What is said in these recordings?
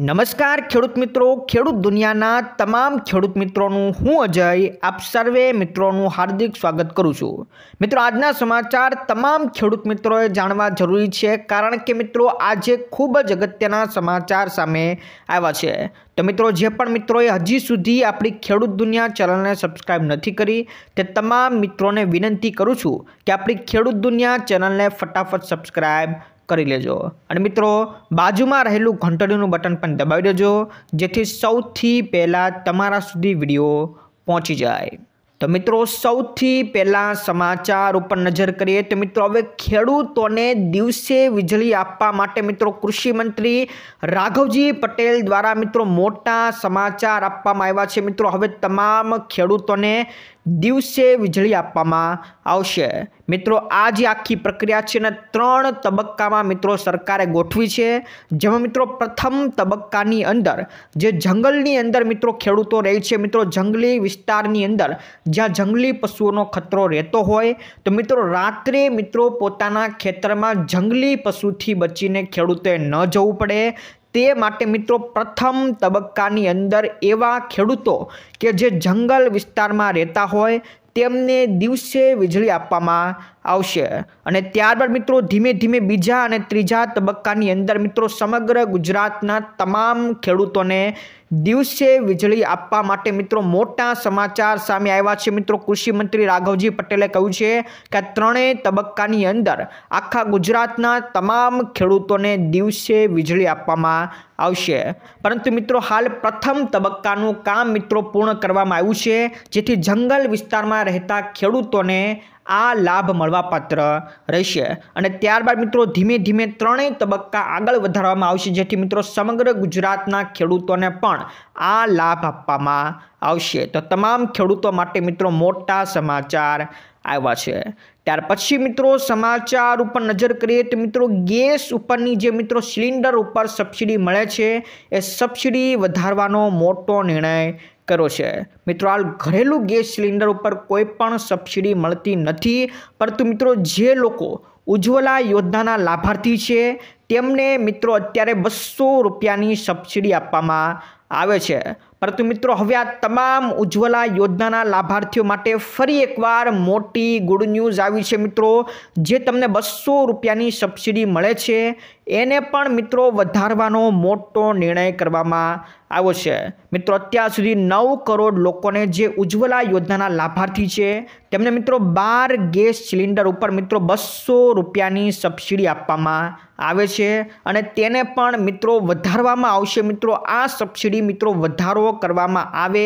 નમસ્કાર ખેડૂત મિત્રો ખેડૂત દુનિયાના તમામ ખેડૂત મિત્રોનું હું અજય આપ સર્વે મિત્રોનું હાર્દિક સ્વાગત કરું છું મિત્રો આજના સમાચાર તમામ ખેડૂત મિત્રોએ જાણવા જરૂરી છે કારણ કે મિત્રો આજે ખૂબ જ અગત્યના સમાચાર સામે આવ્યા છે તો મિત્રો જે પણ મિત્રોએ હજી સુધી આપણી ખેડૂત દુનિયા ચેનલને સબસ્ક્રાઈબ નથી કરી તે તમામ મિત્રોને વિનંતી કરું છું કે આપણી ખેડૂત દુનિયા ચેનલને ફટાફટ સબસ્ક્રાઈબ કરી લેજો અને મિત્રો બાજુમાં રહેલું ઘંટડીનું બટન પણ દબાવી દેજો જેથી સૌથી પહેલાં તમારા સુધી વિડીયો પહોંચી જાય તો મિત્રો સૌથી પહેલાં સમાચાર ઉપર નજર કરીએ તો મિત્રો હવે ખેડૂતોને દિવસે વીજળી આપવા માટે મિત્રો કૃષિમંત્રી રાઘવજી પટેલ દ્વારા મિત્રો મોટા સમાચાર આપવામાં આવ્યા છે મિત્રો હવે તમામ ખેડૂતોને દિવસે વીજળી આપવામાં આવશે મિત્રો આ જે આખી પ્રક્રિયા છે ને ત્રણ તબક્કામાં મિત્રો સરકારે ગોઠવી છે જેમાં મિત્રો પ્રથમ તબક્કાની અંદર જે જંગલની અંદર મિત્રો ખેડૂતો રહે છે મિત્રો જંગલી વિસ્તારની અંદર જ્યાં જંગલી પશુઓનો ખતરો રહેતો હોય તો મિત્રો રાત્રે મિત્રો પોતાના ખેતરમાં જંગલી પશુથી બચીને ખેડૂતોએ ન જવું પડે તે માટે મિત્રો પ્રથમ તબક્કાની અંદર એવા ખેડૂતો કે જે જંગલ વિસ્તારમાં રહેતા હોય તેમને દિવસે વીજળી આપવામાં આવશે અને ત્યારબાદ મિત્રો ધીમે ધીમે બીજા અને ત્રીજા તબક્કાની અંદર મિત્રો સમગ્ર ગુજરાતના તમામ ખેડૂતોને દિવસે વીજળી આપવા માટે મિત્રો મોટા સમાચાર સામે આવ્યા છે મિત્રો કૃષિમંત્રી રાઘવજી પટેલે કહ્યું છે કે ત્રણેય તબક્કાની અંદર આખા ગુજરાતના તમામ ખેડૂતોને દિવસે વીજળી આપવામાં આવશે પરંતુ મિત્રો હાલ પ્રથમ તબક્કાનું કામ મિત્રો પૂર્ણ કરવામાં આવ્યું છે જેથી જંગલ વિસ્તારમાં રહેતા ખેડૂતોને આ લાભ મળવાપાત્ર રહેશે અને ત્યારબાદ મિત્રો ધીમે ધીમે ત્રણેય તબક્કા આગળ વધારવામાં આવશે જેથી મિત્રો સમગ્ર ગુજરાતના ખેડૂતોને પણ આ લાભ આપવામાં આવશે તો તમામ ખેડૂતો માટે મિત્રો મોટા સમાચાર આવ્યા છે ત્યાર પછી મિત્રો સમાચાર ઉપર નજર કરીએ તો મિત્રો ગેસ ઉપરની જે મિત્રો સિલિન્ડર ઉપર સબસિડી મળે છે એ સબસિડી વધારવાનો મોટો નિર્ણય કર્યો છે મિત્રો હાલ ઘરેલું ગેસ સિલિન્ડર ઉપર કોઈ પણ સબસિડી મળતી નથી પરંતુ મિત્રો જે લોકો ઉજ્જવલા યોજનાના લાભાર્થી છે તેમને મિત્રો અત્યારે બસો રૂપિયાની સબસિડી આપવામાં આવે છે પરંતુ મિત્રો હવે આ તમામ ઉજ્જવલા યોજનાના લાભાર્થીઓ માટે ફરી એકવાર મોટી ગુડ ન્યૂઝ આવી છે મિત્રો જે તમને બસો રૂપિયાની સબસિડી મળે છે એને પણ મિત્રો વધારવાનો મોટો નિર્ણય કરવામાં આવ્યો છે મિત્રો અત્યાર સુધી નવ કરોડ લોકોને જે ઉજ્જવલા યોજનાના લાભાર્થી છે તેમને મિત્રો બાર ગેસ સિલિન્ડર ઉપર મિત્રો બસો રૂપિયાની સબસિડી આપવામાં આવે છે અને તેને પણ મિત્રો વધારવામાં આવશે મિત્રો આ સબસિડી મિત્રો વધારો કરવામાં આવે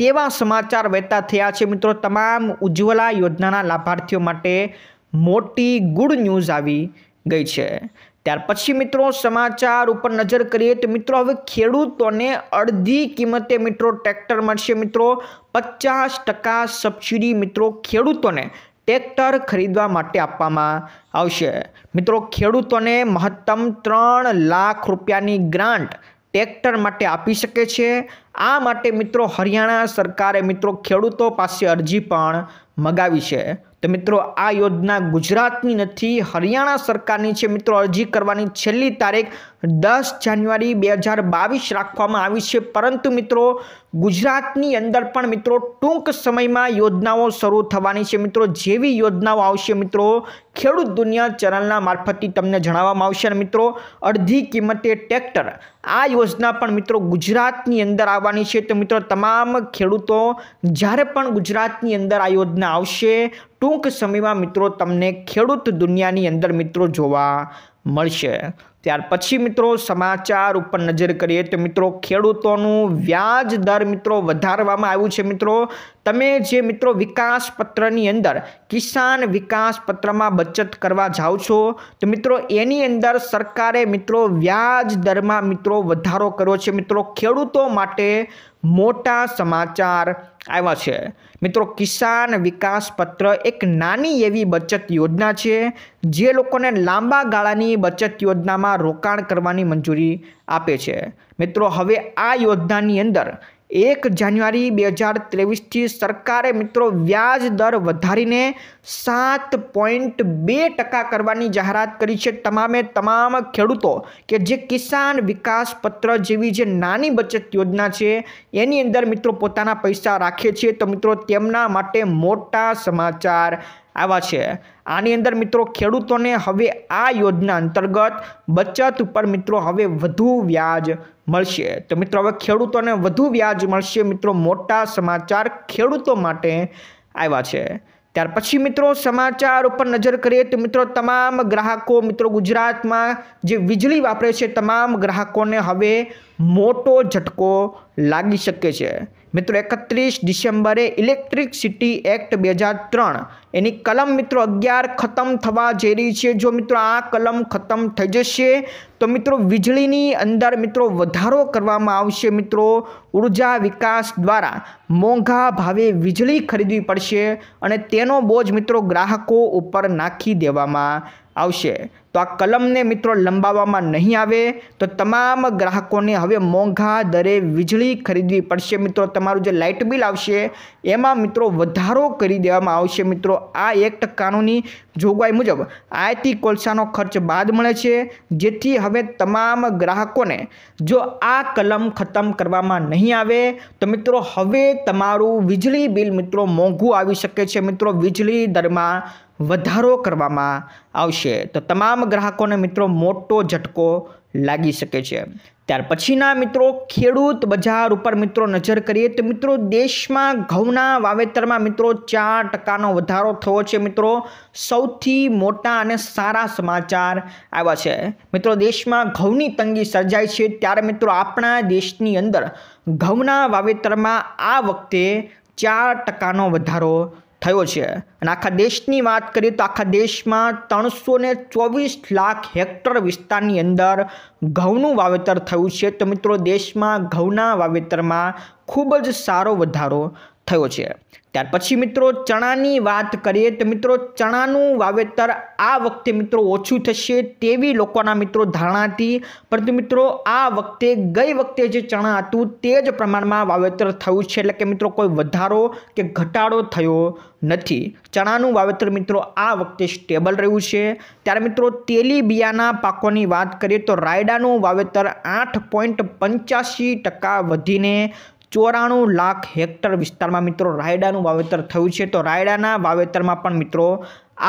તેવા સમાચાર વહેતા થયા છે મિત્રો તમામ ઉજ્જવલા યોજનાના લાભાર્થીઓ માટે મોટી ગુડ ન્યૂઝ આવી ગઈ છે ત્યાર પછી મિત્રો સમાચાર ઉપર નજર કરીએ તો મિત્રો હવે ખેડૂતોને અડધી કિંમતે મિત્રો ટ્રેક્ટર મળશે મિત્રો પચાસ ટકા સબસિડી મિત્રો ખેડૂતોને ટ્રેક્ટર ખરીદવા માટે આપવામાં આવશે મિત્રો ખેડૂતોને મહત્તમ ત્રણ લાખ રૂપિયાની ગ્રાન્ટ ટ્રેક્ટર માટે આપી શકે છે આ માટે મિત્રો હરિયાણા સરકારે મિત્રો ખેડૂતો પાસે અરજી પણ મગાવી છે તો મિત્રો આ યોજના ગુજરાતની નથી હરિયાણા સરકારની છે મિત્રો અરજી કરવાની છેલ્લી તારીખ દસ જાન્યુઆરી બે હજાર બાવીસ રાખવામાં આવી છે પરંતુ મિત્રો ગુજરાતની અંદર પણ મિત્રો ટૂંક સમયમાં યોજનાઓ શરૂ થવાની છે મિત્રો જેવી યોજનાઓ આવશે મિત્રો ખેડૂત દુનિયા ચેનલના મારફતથી તમને જણાવવામાં આવશે અને મિત્રો અડધી કિંમતે ટ્રેક્ટર આ યોજના પણ મિત્રો ગુજરાતની અંદર આવવાની છે તો મિત્રો તમામ ખેડૂતો જ્યારે પણ ગુજરાતની અંદર આ યોજના આવશે ટૂંક સમયમાં મિત્રો તમને ખેડૂત દુનિયાની અંદર મિત્રો જોવા મળશે ત્યાર પછી મિત્રો સમાચાર ઉપર નજર કરીએ તો મિત્રો ખેડૂતોનું વ્યાજ દર મિત્રો વધારવામાં આવ્યું છે મિત્રો તમે જે મિત્રો વિકાસ પત્રની અંદર કિસાન વિકાસ પત્રમાં બચત કરવા જાઓ છો તો મિત્રો એની અંદર સરકારે મિત્રો વ્યાજ દરમાં મિત્રો વધારો કર્યો છે મિત્રો ખેડૂતો માટે મોટા સમાચાર આવ્યા છે મિત્રો કિસાન વિકાસ પત્ર એક નાની એવી બચત યોજના છે જે લોકોને લાંબા ગાળાની બચત યોજનામાં રોકાણ કરવાની મંજૂરી આપે છે મિત્રો હવે આ યોજનાની અંદર એક જાન્યુઆરી બે હજાર ત્રેવીસથી સરકારે મિત્રો વ્યાજ દર વધારીને સાત પોઈન્ટ બે ટકા કરવાની જાહેરાત કરી છે તમામે તમામ ખેડૂતો કે જે કિસાન વિકાસ પત્ર જેવી જે નાની બચત યોજના છે એની અંદર મિત્રો પોતાના પૈસા રાખે છે તો મિત્રો તેમના માટે મોટા સમાચાર આવા છે આની અંદર મિત્રો ખેડૂતોને હવે આ યોજના અંતર્ગત બચત ઉપર મિત્રો હવે વધુ વ્યાજ મળશે તો મિત્રો હવે ખેડૂતોને વધુ વ્યાજ મળશે મિત્રો મોટા સમાચાર ખેડૂતો માટે આવ્યા છે ત્યાર પછી મિત્રો સમાચાર ઉપર નજર કરીએ તો મિત્રો તમામ ગ્રાહકો મિત્રો ગુજરાતમાં જે વીજળી વાપરે છે તમામ ગ્રાહકોને હવે મોટો ઝટકો લાગી શકે છે મિત્રો એકત્રીસ ડિસેમ્બરે ઇલેક્ટ્રિક સિટી એક્ટ બે હજાર ત્રણ એની કલમ મિત્રો અગિયાર ખતમ થવા જઈ રહી છે જો મિત્રો આ કલમ ખતમ થઈ જશે તો મિત્રો વીજળીની અંદર મિત્રો વધારો કરવામાં આવશે મિત્રો ઉર્જા વિકાસ દ્વારા મોંઘા ભાવે વીજળી ખરીદવી પડશે અને તેનો બોજ મિત્રો ગ્રાહકો ઉપર નાખી દેવામાં આવશે તો આ કલમને મિત્રો લંબાવવામાં નહીં આવે તો તમામ ગ્રાહકોને હવે મોંઘા દરે વીજળી ખરીદવી પડશે મિત્રો તમારું જે લાઇટ બિલ આવશે એમાં મિત્રો વધારો કરી દેવામાં આવશે મિત્રો આ એક્ટ કાનૂની જોગવાઈ મુજબ આયાતી કોલસાનો ખર્ચ બાદ મળે છે જેથી હવે તમામ ગ્રાહકોને જો આ કલમ ખતમ કરવામાં નહીં આવે તો મિત્રો હવે તમારું વીજળી બિલ મિત્રો મોંઘું આવી શકે છે મિત્રો વીજળી દરમાં વધારો કરવામાં આવશે તો તમામ ગ્રાહકોને મિત્રો મોટો ઝટકો લાગી શકે છે ત્યાર પછીના મિત્રો ખેડૂત બજાર ઉપર મિત્રો નજર કરીએ તો મિત્રો દેશમાં ઘઉંના વાવેતરમાં મિત્રો ચાર ટકાનો વધારો થયો છે મિત્રો સૌથી મોટા અને સારા સમાચાર આવ્યા છે મિત્રો દેશમાં ઘઉંની તંગી સર્જાય છે ત્યારે મિત્રો આપણા દેશની અંદર ઘઉંના વાવેતરમાં આ વખતે ચાર ટકાનો વધારો થયો છે અને આખા દેશની વાત કરીએ તો આખા દેશમાં ત્રણસો ને ચોવીસ લાખ હેક્ટર વિસ્તારની અંદર ઘઉંનું વાવેતર થયું છે તો મિત્રો દેશમાં ઘઉંના વાવેતરમાં ખૂબ જ સારો વધારો થયો છે ત્યાર પછી મિત્રો ચણાની વાત કરીએ તો મિત્રો ચણાનું વાવેતર આ વખતે મિત્રો ઓછું થશે તેવી લોકોના મિત્રો ધારણા હતી પરંતુ મિત્રો આ વખતે ગઈ વખતે જે ચણા હતું તે જ પ્રમાણમાં વાવેતર થયું છે એટલે કે મિત્રો કોઈ વધારો કે ઘટાડો થયો નથી ચણાનું વાવેતર મિત્રો આ વખતે સ્ટેબલ રહ્યું છે ત્યારે મિત્રો તેલી બિયાના પાકોની વાત કરીએ તો રાયડાનું વાવેતર આઠ પોઈન્ટ પંચ્યાસી ટકા વધીને ચોરાણું લાખ હેક્ટર વિસ્તારમાં મિત્રો રાયડાનું વાવેતર થયું છે તો રાયડાના વાવેતરમાં પણ મિત્રો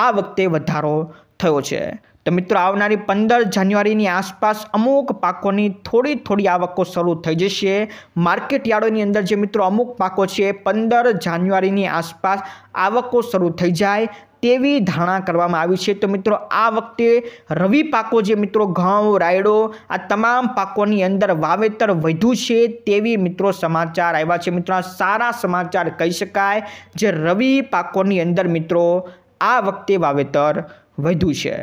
આ વખતે વધારો થયો છે તો મિત્રો આવનારી પંદર જાન્યુઆરીની આસપાસ અમુક પાકોની થોડી થોડી આવકો શરૂ થઈ જશે માર્કેટયાર્ડોની અંદર જે મિત્રો અમુક પાકો છે પંદર જાન્યુઆરીની આસપાસ આવકો શરૂ થઈ જાય તેવી ધારણા કરવામાં આવી છે તો મિત્રો આ વખતે રવિ પાકો જે મિત્રો ઘઉં રાયડો આ તમામ પાકોની અંદર વાવેતર વધ્યું છે તેવી મિત્રો સમાચાર આવ્યા છે મિત્રો સારા સમાચાર કહી શકાય જે રવિ પાકોની અંદર મિત્રો આ વખતે વાવેતર વધ્યું છે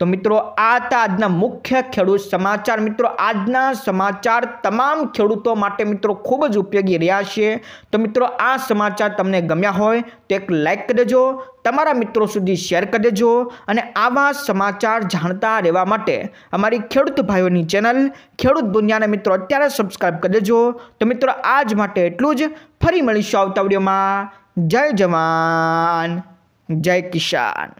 તો મિત્રો આ હતા આજના મુખ્ય ખેડૂત સમાચાર મિત્રો આજના સમાચાર તમામ ખેડૂતો માટે મિત્રો ખૂબ જ ઉપયોગી રહ્યા છે તો મિત્રો આ સમાચાર તમને ગમ્યા હોય તો એક લાઇક કરી દેજો તમારા મિત્રો સુધી શેર કરી દેજો અને આવા સમાચાર જાણતા રહેવા માટે અમારી ખેડૂત ભાઈઓની ચેનલ ખેડૂત દુનિયાને મિત્રો અત્યારે સબસ્ક્રાઈબ કરી દેજો તો મિત્રો આજ માટે એટલું જ ફરી મળીશું આવતા વિડીયોમાં જય જવાન જય કિસાન